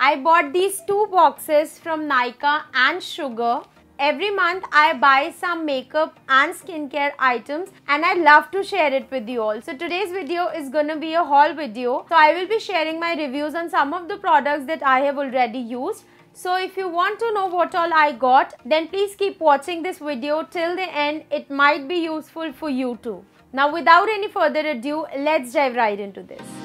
I bought these two boxes from Nika and Sugar. Every month I buy some makeup and skincare items and I love to share it with you all. So today's video is gonna be a haul video. So I will be sharing my reviews on some of the products that I have already used. So if you want to know what all I got, then please keep watching this video till the end. It might be useful for you too. Now without any further ado, let's dive right into this.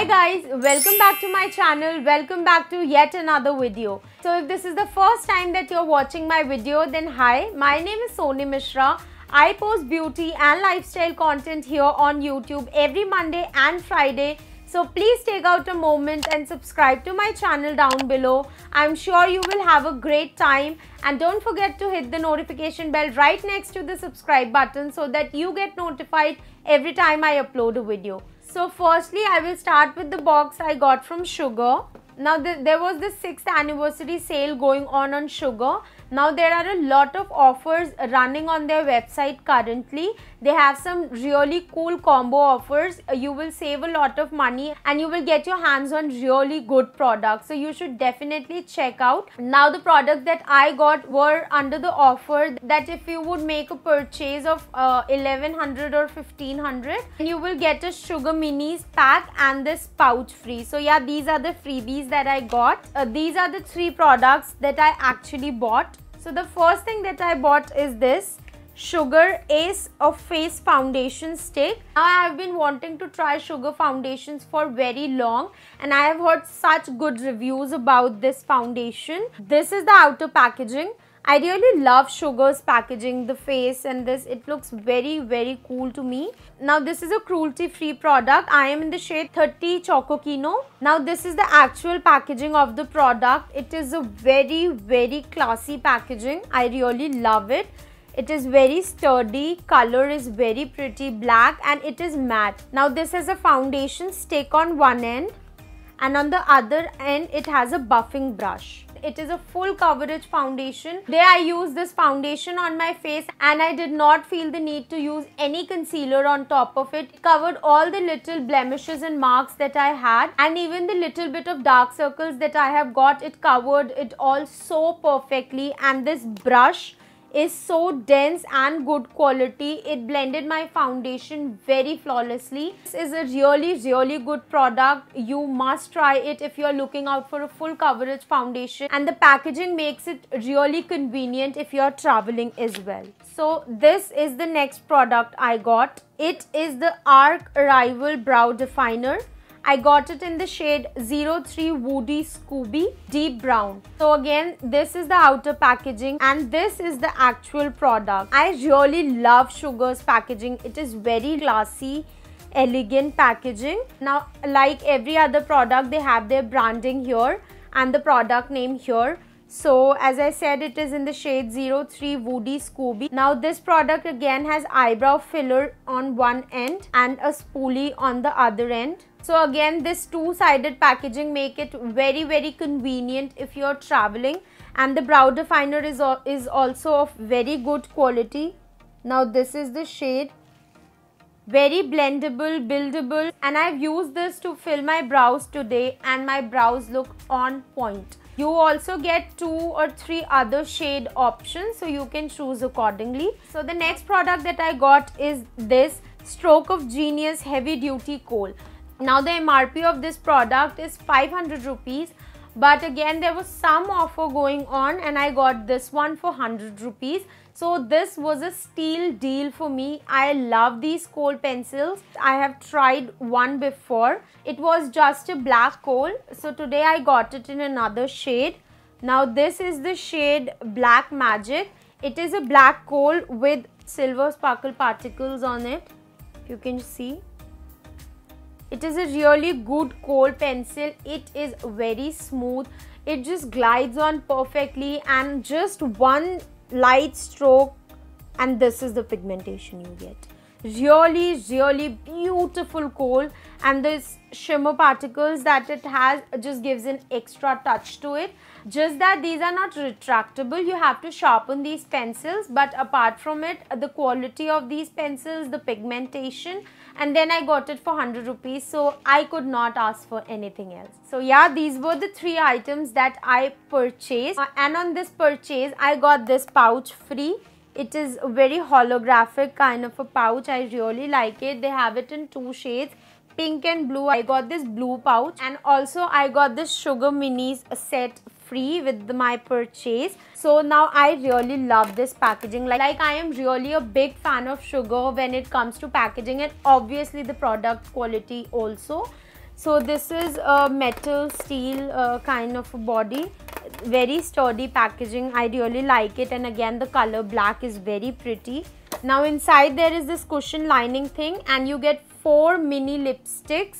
Hi guys, welcome back to my channel. Welcome back to yet another video. So if this is the first time that you're watching my video, then hi, my name is Soni Mishra. I post beauty and lifestyle content here on YouTube every Monday and Friday. So please take out a moment and subscribe to my channel down below. I'm sure you will have a great time and don't forget to hit the notification bell right next to the subscribe button so that you get notified every time I upload a video. So firstly, I will start with the box I got from Sugar. Now the, there was this 6th anniversary sale going on on Sugar now there are a lot of offers running on their website currently. They have some really cool combo offers. You will save a lot of money and you will get your hands on really good products. So you should definitely check out. Now the products that I got were under the offer that if you would make a purchase of uh, 1100 or 1500 you will get a sugar minis pack and this pouch free. So yeah these are the freebies that I got. Uh, these are the three products that I actually bought so the first thing that I bought is this Sugar Ace of Face Foundation Stick. Now I have been wanting to try sugar foundations for very long and I have heard such good reviews about this foundation. This is the outer packaging. I really love Sugar's packaging, the face and this. It looks very, very cool to me. Now this is a cruelty-free product. I am in the shade 30 Choco Kino. Now this is the actual packaging of the product. It is a very, very classy packaging. I really love it it is very sturdy color is very pretty black and it is matte now this has a foundation stick on one end and on the other end it has a buffing brush it is a full coverage foundation. Today I used this foundation on my face and I did not feel the need to use any concealer on top of it. It covered all the little blemishes and marks that I had and even the little bit of dark circles that I have got. It covered it all so perfectly and this brush is so dense and good quality it blended my foundation very flawlessly this is a really really good product you must try it if you're looking out for a full coverage foundation and the packaging makes it really convenient if you're traveling as well so this is the next product i got it is the arc Rival brow definer I got it in the shade 03 Woody Scooby Deep Brown. So again, this is the outer packaging and this is the actual product. I really love Sugar's packaging. It is very classy elegant packaging now like every other product they have their branding here and the product name here so as I said, it is in the shade 03 Woody Scooby. Now this product again has eyebrow filler on one end and a spoolie on the other end. So again, this two-sided packaging make it very, very convenient if you're traveling. And the brow definer is, is also of very good quality. Now this is the shade very blendable buildable and i've used this to fill my brows today and my brows look on point you also get two or three other shade options so you can choose accordingly so the next product that i got is this stroke of genius heavy duty coal now the mrp of this product is 500 rupees but again there was some offer going on and i got this one for 100 rupees so this was a steal deal for me. I love these coal pencils. I have tried one before. It was just a black coal. So today I got it in another shade. Now this is the shade Black Magic. It is a black coal with silver sparkle particles on it. You can see. It is a really good coal pencil. It is very smooth. It just glides on perfectly and just one light stroke and this is the pigmentation you get really really beautiful coal and this shimmer particles that it has just gives an extra touch to it just that these are not retractable you have to sharpen these pencils but apart from it the quality of these pencils the pigmentation and then I got it for 100 rupees so I could not ask for anything else. So yeah these were the three items that I purchased uh, and on this purchase I got this pouch free. It is very holographic kind of a pouch. I really like it. They have it in two shades pink and blue. I got this blue pouch and also I got this sugar minis set free with my purchase. So now I really love this packaging. Like, like I am really a big fan of sugar when it comes to packaging and obviously the product quality also. So this is a metal steel uh, kind of body very sturdy packaging i really like it and again the color black is very pretty now inside there is this cushion lining thing and you get four mini lipsticks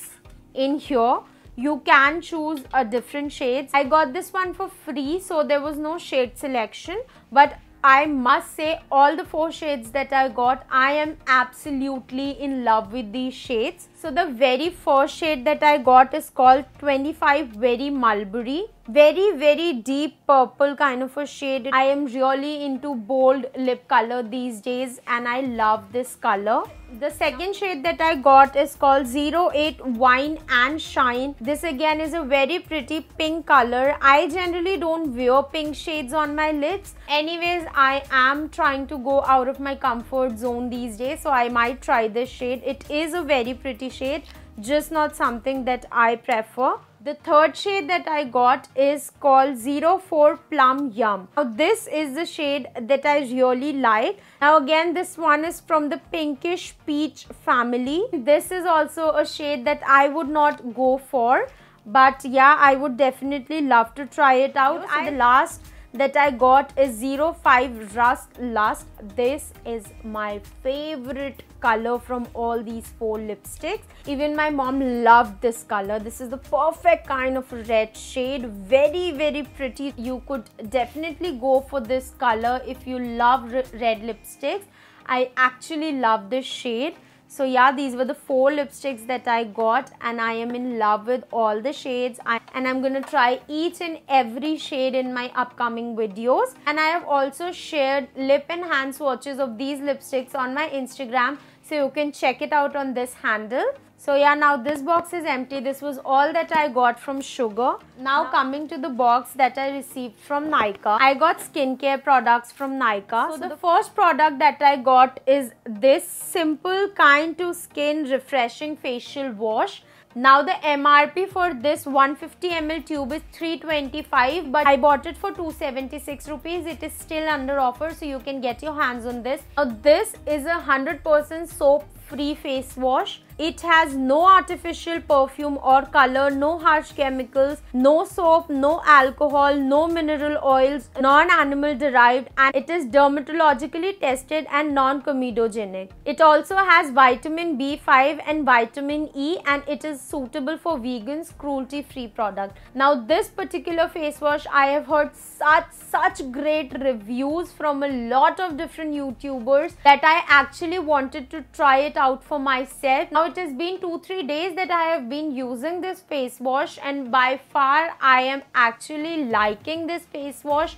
in here you can choose a different shades i got this one for free so there was no shade selection but I must say all the four shades that I got I am absolutely in love with these shades so the very first shade that I got is called 25 Very Mulberry. Very, very deep purple kind of a shade. I am really into bold lip color these days and I love this color. The second shade that I got is called 08 Wine and Shine. This again is a very pretty pink color. I generally don't wear pink shades on my lips. Anyways, I am trying to go out of my comfort zone these days. So I might try this shade. It is a very pretty shade just not something that I prefer. The third shade that I got is called 04 Plum Yum. Now this is the shade that I really like. Now again this one is from the pinkish peach family. This is also a shade that I would not go for but yeah I would definitely love to try it out. So the last that I got is 05 Rust Lust. This is my favorite color from all these four lipsticks. Even my mom loved this color. This is the perfect kind of red shade. Very, very pretty. You could definitely go for this color if you love red lipsticks. I actually love this shade so yeah these were the four lipsticks that i got and i am in love with all the shades I, and i'm gonna try each and every shade in my upcoming videos and i have also shared lip and hand swatches of these lipsticks on my instagram so you can check it out on this handle. So yeah, now this box is empty. This was all that I got from Sugar. Now coming to the box that I received from Nika. I got skincare products from Nika. So, so the first product that I got is this simple kind to skin refreshing facial wash. Now the MRP for this 150 ml tube is 325 but I bought it for 276 rupees. It is still under offer so you can get your hands on this. Now this is a 100% soap free face wash. It has no artificial perfume or color, no harsh chemicals, no soap, no alcohol, no mineral oils, non-animal derived and it is dermatologically tested and non-comedogenic. It also has vitamin B5 and vitamin E and it is suitable for vegans, cruelty-free product. Now this particular face wash I have heard such such great reviews from a lot of different YouTubers that I actually wanted to try it out for myself. Now it has been 2-3 days that I have been using this face wash and by far I am actually liking this face wash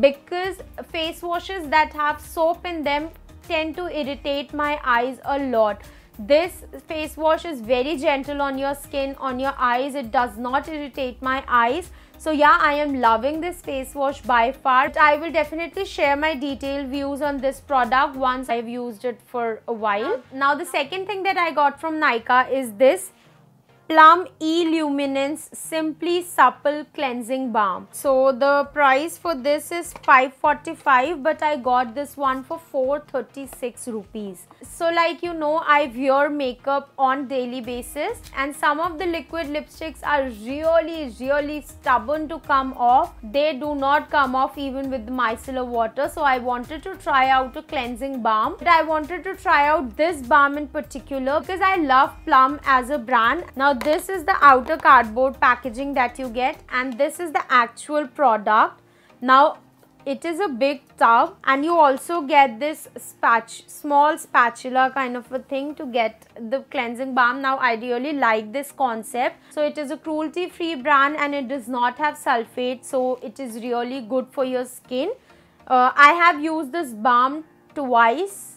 because face washes that have soap in them tend to irritate my eyes a lot. This face wash is very gentle on your skin, on your eyes. It does not irritate my eyes. So yeah, I am loving this face wash by far. But I will definitely share my detailed views on this product once I've used it for a while. Now the second thing that I got from Nika is this Plum E Luminance Simply Supple Cleansing Balm. So the price for this is 545 but I got this one for 436 rupees. So like you know I wear makeup on daily basis and some of the liquid lipsticks are really really stubborn to come off. They do not come off even with micellar water so I wanted to try out a cleansing balm. But I wanted to try out this balm in particular because I love Plum as a brand. Now this is the outer cardboard packaging that you get and this is the actual product. Now it is a big tub and you also get this spatch small spatula kind of a thing to get the cleansing balm now i really like this concept so it is a cruelty free brand and it does not have sulfate so it is really good for your skin uh, i have used this balm twice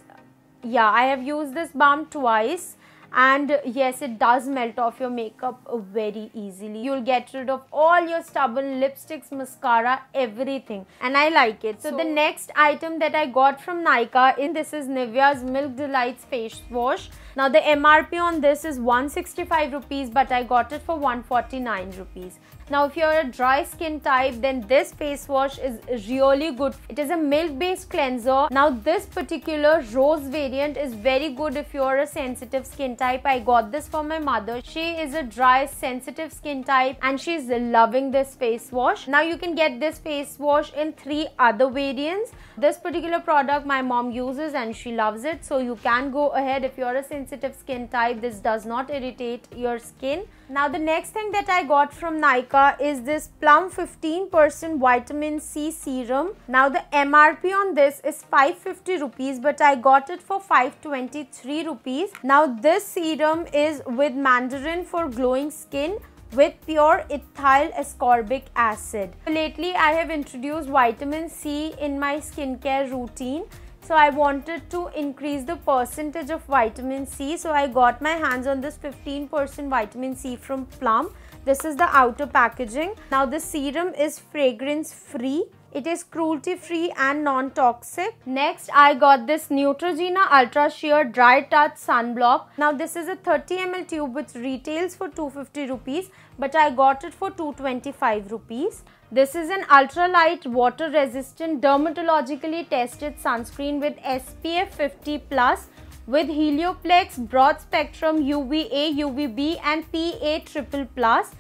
yeah i have used this balm twice and yes it does melt off your makeup very easily you'll get rid of all your stubborn lipsticks mascara everything and i like it so, so the next item that i got from nika in this is nivea's milk delights face wash now the mrp on this is 165 rupees but i got it for 149 rupees now if you're a dry skin type then this face wash is really good. It is a milk based cleanser. Now this particular rose variant is very good if you're a sensitive skin type. I got this for my mother. She is a dry sensitive skin type and she's loving this face wash. Now you can get this face wash in three other variants. This particular product my mom uses and she loves it. So you can go ahead if you're a sensitive skin type. This does not irritate your skin. Now the next thing that I got from Nike is this Plum 15% vitamin C serum. Now the MRP on this is 550 rupees but I got it for 523 rupees. Now this serum is with mandarin for glowing skin with pure ethyl ascorbic acid. Lately I have introduced vitamin C in my skincare routine. So I wanted to increase the percentage of vitamin C. So I got my hands on this 15% vitamin C from Plum. This is the outer packaging. Now the serum is fragrance free. It is cruelty free and non-toxic. Next I got this Neutrogena Ultra Sheer Dry Touch Sunblock. Now this is a 30 ml tube which retails for 250 rupees but I got it for 225 rupees. This is an ultralight water resistant dermatologically tested sunscreen with SPF 50 plus with Helioplex broad spectrum UVA, UVB and PA triple plus.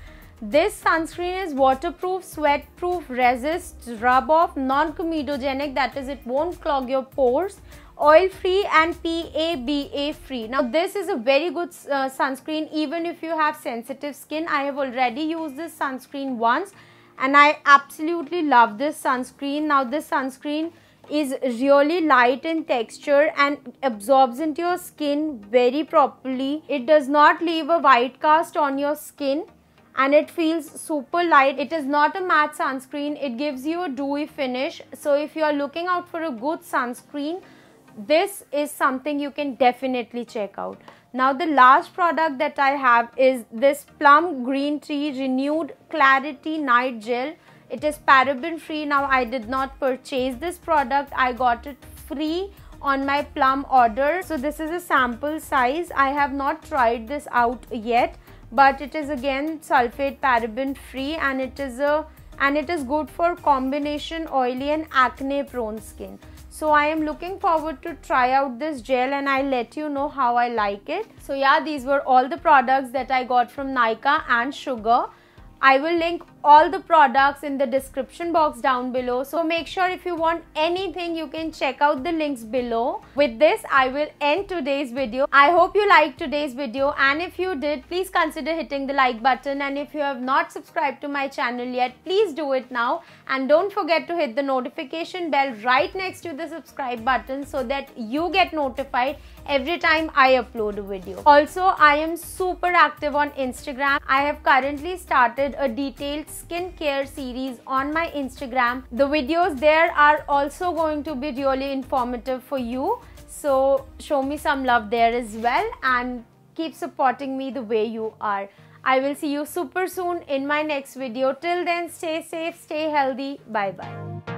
This sunscreen is waterproof, sweatproof, resists, rub off, non-comedogenic that is it won't clog your pores oil free and PABA free. Now this is a very good uh, sunscreen even if you have sensitive skin. I have already used this sunscreen once and I absolutely love this sunscreen. Now this sunscreen is really light in texture and absorbs into your skin very properly. It does not leave a white cast on your skin and it feels super light. It is not a matte sunscreen. It gives you a dewy finish. So if you are looking out for a good sunscreen, this is something you can definitely check out. Now the last product that I have is this Plum Green Tea Renewed Clarity Night Gel it is paraben free now i did not purchase this product i got it free on my plum order so this is a sample size i have not tried this out yet but it is again sulfate paraben free and it is a and it is good for combination oily and acne prone skin so i am looking forward to try out this gel and i'll let you know how i like it so yeah these were all the products that i got from nika and sugar i will link all the products in the description box down below. So make sure if you want anything, you can check out the links below. With this, I will end today's video. I hope you liked today's video and if you did, please consider hitting the like button and if you have not subscribed to my channel yet, please do it now and don't forget to hit the notification bell right next to the subscribe button so that you get notified every time I upload a video. Also, I am super active on Instagram. I have currently started a detailed skincare series on my Instagram. The videos there are also going to be really informative for you. So show me some love there as well and keep supporting me the way you are. I will see you super soon in my next video. Till then, stay safe, stay healthy. Bye bye.